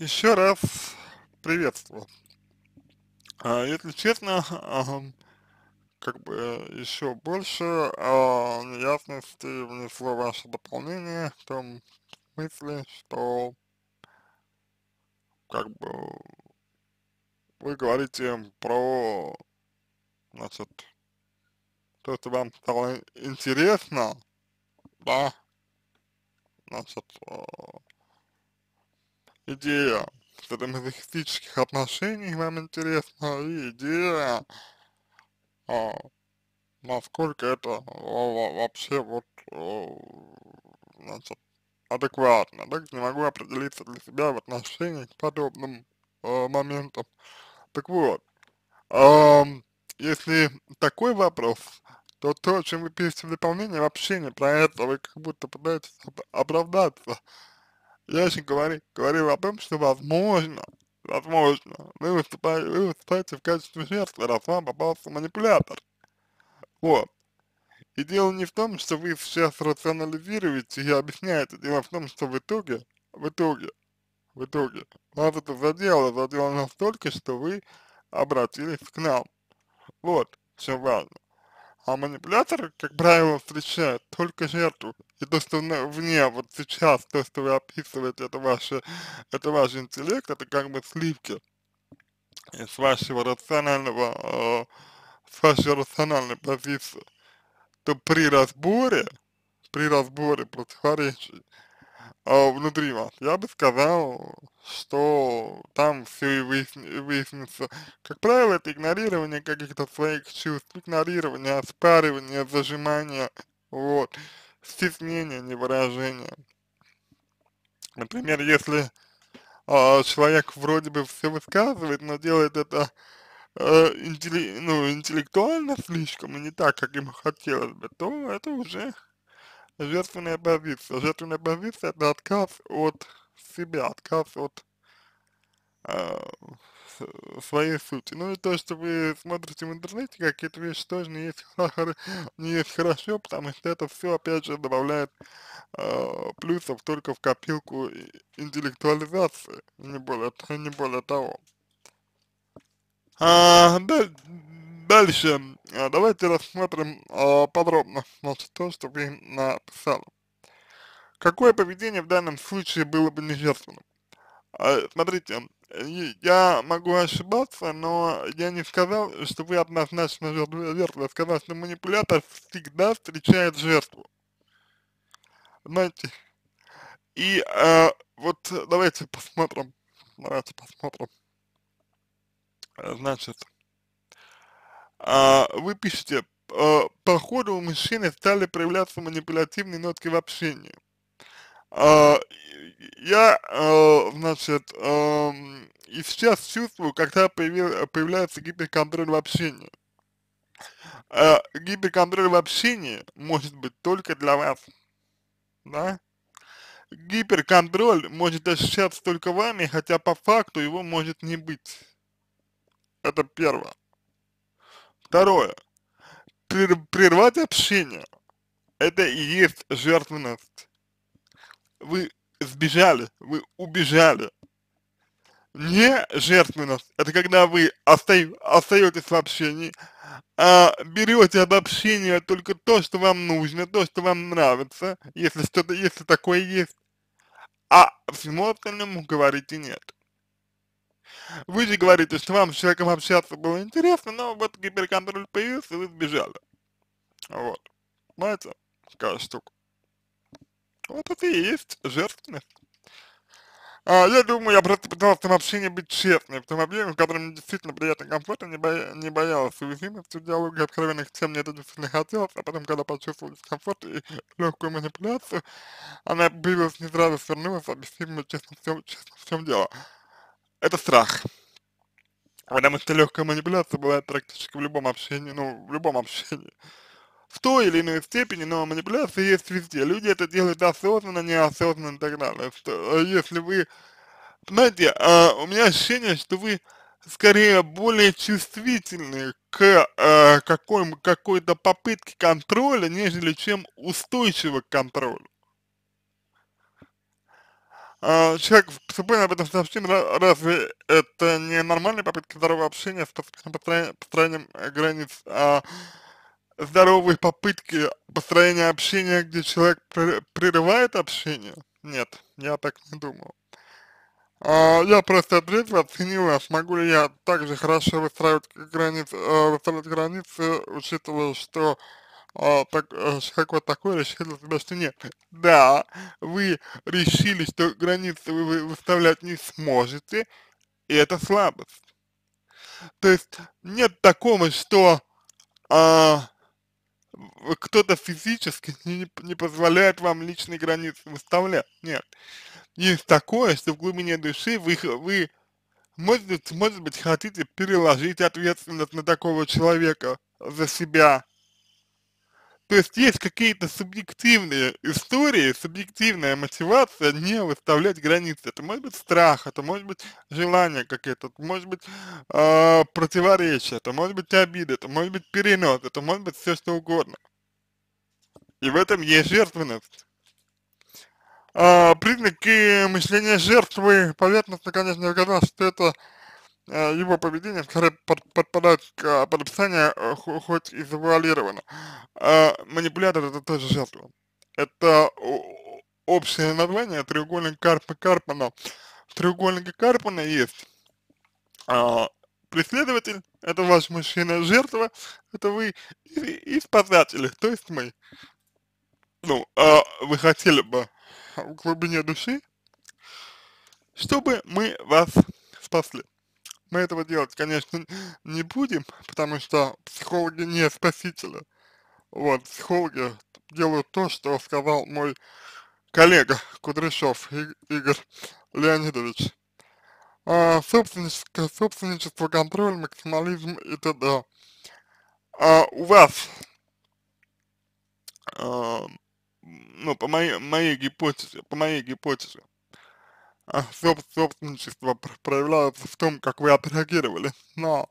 Еще раз приветствую. А, если честно, как бы э, еще больше а, ясности внесло ваше дополнение в том смысле, что как бы вы говорите про, значит, то, что вам стало интересно, да, значит, э, идея в этом садомазохистических отношениях вам интересна, и идея, а, насколько это а, вообще вот, э, значит, адекватно, так не могу определиться для себя в отношении к подобным э, моментам. Так вот, э, если такой вопрос, то то, чем вы пишете в дополнение, вообще не про это, вы как будто пытаетесь оправдаться я же говорил, говорю о том, что возможно, возможно, вы выступаете, вы выступаете в качестве жертвы, раз вам попался манипулятор. Вот. И дело не в том, что вы сейчас рационализируете и объясняете, дело в том, что в итоге, в итоге, в итоге, вас это задело, задело настолько, что вы обратились к нам. Вот, Все важно а манипулятор, как правило, встречает только жертву. И то, что вне вот сейчас, то, что вы описываете, это, ваше, это ваш интеллект, это как бы сливки из вашего рационального, э, с вашей рациональной позиции, то при разборе, при разборе противоречий, э, внутри вас. Я бы сказал, что там все и выясни, выяснится. Как правило, это игнорирование каких-то своих чувств, игнорирование, оспаривание, зажимание, вот, стеснение, невыражение. Например, если э, человек вроде бы все высказывает, но делает это э, интелли ну, интеллектуально слишком и не так, как ему хотелось бы, то это уже жертвенная позиция. Жертвенная позиция – это отказ от себя, отказ от э, своей сути. Ну и то, что вы смотрите в интернете, какие-то вещи тоже не есть, не есть хорошо, потому что это все, опять же, добавляет э, плюсов только в копилку интеллектуализации, не более, не более того. А, да, Дальше, а, давайте рассмотрим э, подробно, значит, то, что вы написали. Какое поведение в данном случае было бы нежелательным? Э, а, смотрите, я могу ошибаться, но я не сказал, что вы однозначно жертва. Я сказал, что манипулятор всегда встречает жертву. Знаете, и э, вот давайте посмотрим, давайте посмотрим. Значит, а, вы пишете, а, по ходу у мужчины стали проявляться манипулятивные нотки в общении. А, я, а, значит, а, и сейчас чувствую, когда появил, появляется гиперконтроль в общении. А, гиперконтроль в общении может быть только для вас, да? Гиперконтроль может ощущаться только вами, хотя по факту его может не быть. Это первое. Второе. Прервать общение – это и есть жертвенность. Вы сбежали, вы убежали. Не жертвенность – это когда вы оста остаетесь в общении, а берете от общения только то, что вам нужно, то, что вам нравится, если что-то, если такое есть, а всему остальному говорите нет. Вы же говорите, что вам с человеком общаться было интересно, но вот гиперконтроль появился, и вы сбежали. Вот. Понимаете? Какая штука. Вот это и есть жертвенность. А, я думаю, я просто пытался в этом общении быть честным, в том объеме, в котором мне действительно приятно комфортно, не, боя не боялся уязвимости в диалоге, откровенных тем мне это действительно хотелось, а потом, когда почувствовал дискомфорт и легкую манипуляцию, она появилась не сразу, свернулась, объяснила честно, в честно, в чем дело это страх. Потому а что легкая манипуляция бывает практически в любом общении, ну, в любом общении. В той или иной степени, но манипуляция есть везде. Люди это делают осознанно, неосознанно и так далее. Что, а если вы, знаете, а, у меня ощущение, что вы скорее более чувствительны к а, какой-то попытке контроля, нежели чем устойчивы к контролю э, человек спокойно об этом сообщит, разве это не нормальные попытки здорового общения с построением, э, границ, а здоровые попытки построения общения, где человек прерывает общение? Нет, я так не думал. А, я просто ответил, оценила, смогу ли я также хорошо выстраивать границы, э, выстраивать границы, учитывая, что а, так, как э, вот такой решили для себя, что нет. Да, вы решили, что границы вы выставлять не сможете, и это слабость. То есть нет такого, что а, кто-то физически не, не позволяет вам личные границы выставлять. Нет. Есть такое, что в глубине души вы, вы может быть, может быть, хотите переложить ответственность на такого человека за себя, то есть есть какие-то субъективные истории, субъективная мотивация не выставлять границы. Это может быть страх, это может быть желание какое-то, это может быть э, противоречие, это может быть обида, это может быть перенос, это может быть все что угодно. И в этом есть жертвенность. А, признаки мышления жертвы, поверхностно, конечно, я сказал, что это Э, его поведение скорее под, подпадает э, под описание э, хоть и завуалировано. манипулятор это тоже жертва. Это общее название треугольник Карпа Карпана. В треугольнике Карпана есть преследователь, это ваш мужчина, жертва, это вы, и, и спасатели, то есть мы. Ну, а вы хотели бы в глубине души, чтобы мы вас спасли. Мы этого делать, конечно, не будем, потому что психологи не спасители. Вот, психологи делают то, что сказал мой коллега Кудряшов Игорь Леонидович. А, собственничество, собственничество, контроль, максимализм и т.д. А у вас, а, ну, по моей, моей гипотезе, по моей гипотезе, а, собственничество проявляется в том, как вы отреагировали на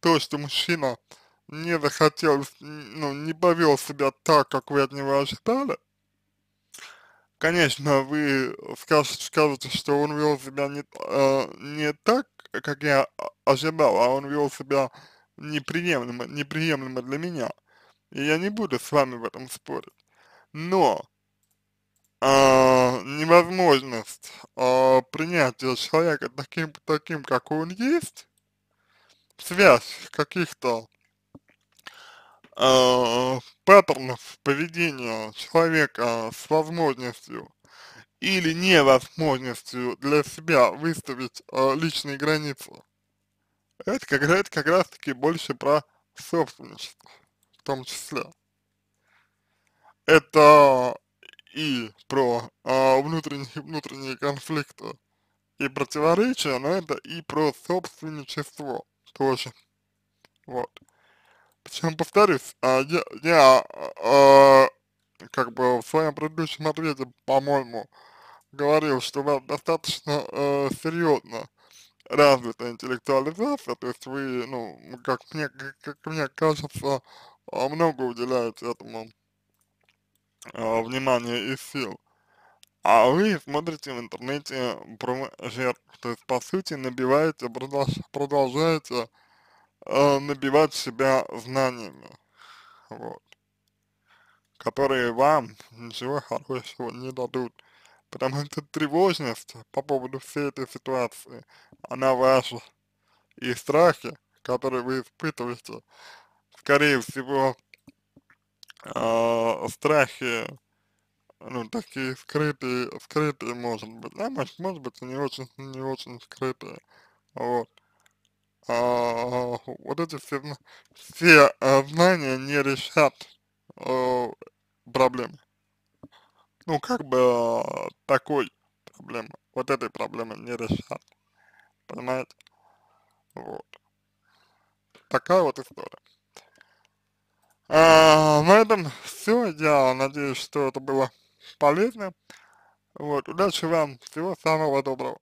то, что мужчина не захотел, ну, не повел себя так, как вы от него ожидали, конечно, вы скажете, скажете что он вел себя не, э, не так, как я ожидал, а он вел себя неприемлемо, неприемлемо для меня. И я не буду с вами в этом спорить. Но а, невозможность а, принятия человека таким, таким, какой он есть, связь каких-то а, паттернов поведения человека с возможностью или невозможностью для себя выставить а, личные границы, это как, это как раз таки больше про собственность, в том числе. Это и про а, внутренние, внутренние конфликты и противоречия, но ну, это и про собственничество тоже. Вот. Причем, повторюсь, а, я, я а, как бы в своем предыдущем ответе, по-моему, говорил, что у вас достаточно э, серьезно развита интеллектуализация, то есть вы, ну, как мне, как мне кажется, а, много уделяете этому Э, внимания и сил. А вы смотрите в интернете про жертв. То есть, по сути, набиваете, продолж, продолжаете э, набивать себя знаниями, вот, которые вам ничего хорошего не дадут. Потому что тревожность по поводу всей этой ситуации, она ваша. И страхи, которые вы испытываете, скорее всего, э, страхи, ну, такие скрытые, скрытые, может быть, да, может, может быть, не очень, не очень скрытые, вот. А, вот эти все, все э, знания не решат а, проблемы. Ну, как бы э, такой проблемы, вот этой проблемы не решат, понимаете? Вот. Такая вот история. А, на этом все. Я надеюсь, что это было полезно. Вот, удачи вам, всего самого доброго.